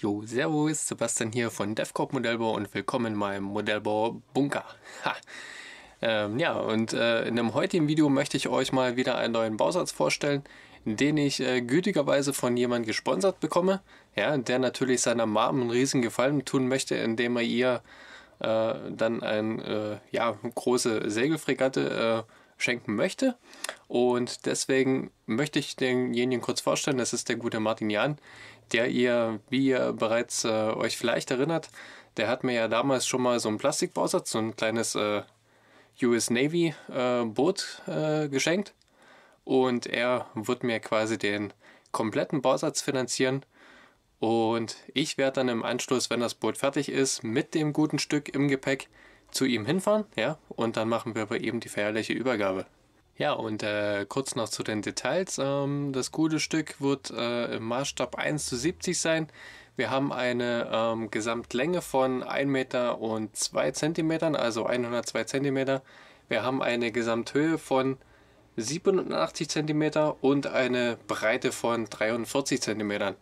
Jo, servus, Sebastian hier von DevCorp Modellbau und willkommen in meinem Modellbau Bunker. Ha. Ähm, ja, und äh, in dem heutigen Video möchte ich euch mal wieder einen neuen Bausatz vorstellen, den ich äh, gütigerweise von jemandem gesponsert bekomme, ja, der natürlich seiner Mom einen riesen Gefallen tun möchte, indem er ihr äh, dann eine äh, ja, große Segelfregatte äh, schenken möchte. Und deswegen möchte ich denjenigen kurz vorstellen. Das ist der gute Martin Jahn, der ihr, wie ihr bereits äh, euch vielleicht erinnert, der hat mir ja damals schon mal so einen Plastikbausatz, so ein kleines äh, US Navy äh, Boot äh, geschenkt. Und er wird mir quasi den kompletten Bausatz finanzieren. Und ich werde dann im Anschluss, wenn das Boot fertig ist, mit dem guten Stück im Gepäck zu ihm hinfahren, ja, und dann machen wir aber eben die feierliche Übergabe. Ja, und äh, kurz noch zu den Details. Ähm, das gute Stück wird äh, im Maßstab 1 zu 70 sein. Wir haben eine ähm, Gesamtlänge von 1 Meter und 2 Zentimetern, also 102 Zentimeter. Wir haben eine Gesamthöhe von 87 Zentimeter und eine Breite von 43 Zentimetern.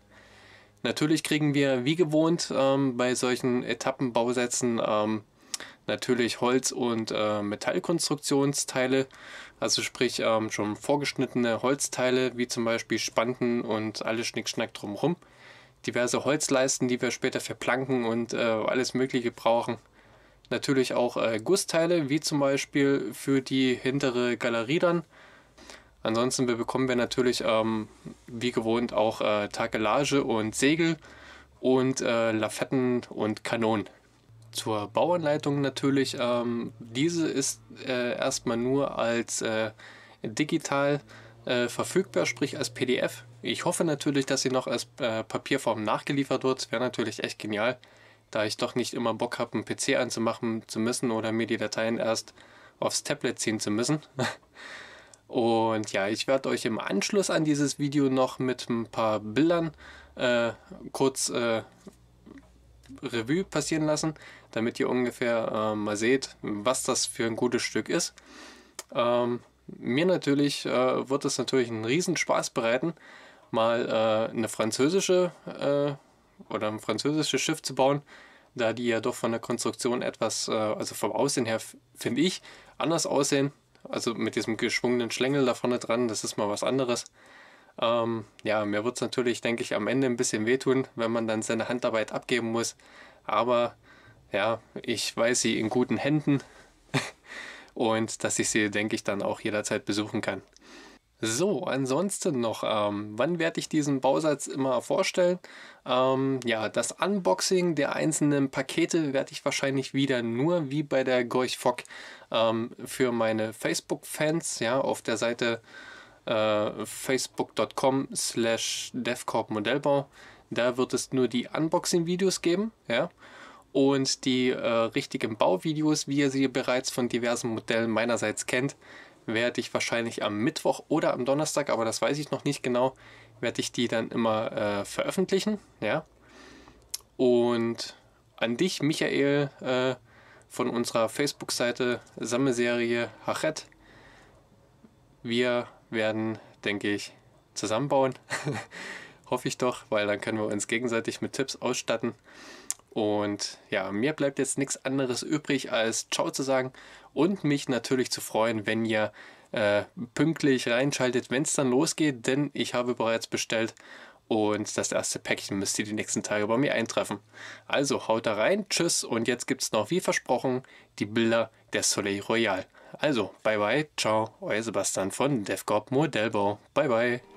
Natürlich kriegen wir wie gewohnt ähm, bei solchen Etappenbausätzen ähm, natürlich Holz- und äh, Metallkonstruktionsteile, also sprich ähm, schon vorgeschnittene Holzteile, wie zum Beispiel Spanten und alles Schnickschnack drumherum. Diverse Holzleisten, die wir später für Planken und äh, alles Mögliche brauchen. Natürlich auch äh, Gussteile, wie zum Beispiel für die hintere Galerie dann. Ansonsten bekommen wir natürlich ähm, wie gewohnt auch äh, Takelage und Segel und äh, Lafetten und Kanonen zur Bauanleitung natürlich. Ähm, diese ist äh, erstmal nur als äh, digital äh, verfügbar, sprich als PDF. Ich hoffe natürlich, dass sie noch als äh, Papierform nachgeliefert wird. Wäre natürlich echt genial, da ich doch nicht immer Bock habe, einen PC anzumachen zu müssen oder mir die Dateien erst aufs Tablet ziehen zu müssen. Und ja, ich werde euch im Anschluss an dieses Video noch mit ein paar Bildern äh, kurz äh, Revue passieren lassen, damit ihr ungefähr äh, mal seht, was das für ein gutes Stück ist. Ähm, mir natürlich äh, wird es natürlich einen riesen Spaß bereiten, mal äh, eine französische äh, oder ein französisches Schiff zu bauen, da die ja doch von der Konstruktion etwas, äh, also vom Aussehen her, finde ich, anders aussehen. Also mit diesem geschwungenen Schlängel da vorne dran, das ist mal was anderes. Ähm, ja, mir wird es natürlich, denke ich, am Ende ein bisschen wehtun, wenn man dann seine Handarbeit abgeben muss. Aber ja, ich weiß sie in guten Händen und dass ich sie, denke ich, dann auch jederzeit besuchen kann. So, ansonsten noch, ähm, wann werde ich diesen Bausatz immer vorstellen? Ähm, ja, das Unboxing der einzelnen Pakete werde ich wahrscheinlich wieder nur wie bei der Gorch Fock ähm, für meine Facebook-Fans ja, auf der Seite äh, facebook.com slash devcorp Modellbau. Da wird es nur die Unboxing-Videos geben, ja. Und die äh, richtigen Bauvideos, wie ihr sie bereits von diversen Modellen meinerseits kennt, werde ich wahrscheinlich am Mittwoch oder am Donnerstag, aber das weiß ich noch nicht genau, werde ich die dann immer äh, veröffentlichen, ja. Und an dich, Michael, äh, von unserer Facebook-Seite Sammelserie Hachet. Wir werden, denke ich, zusammenbauen. Hoffe ich doch, weil dann können wir uns gegenseitig mit Tipps ausstatten. Und ja, mir bleibt jetzt nichts anderes übrig, als Ciao zu sagen und mich natürlich zu freuen, wenn ihr äh, pünktlich reinschaltet, wenn es dann losgeht, denn ich habe bereits bestellt und das erste Päckchen müsst ihr die nächsten Tage bei mir eintreffen. Also haut da rein, tschüss und jetzt gibt es noch wie versprochen die Bilder der Soleil Royal. Also, bye bye, ciao, euer Sebastian von DevCorp Modellbau. Bye bye.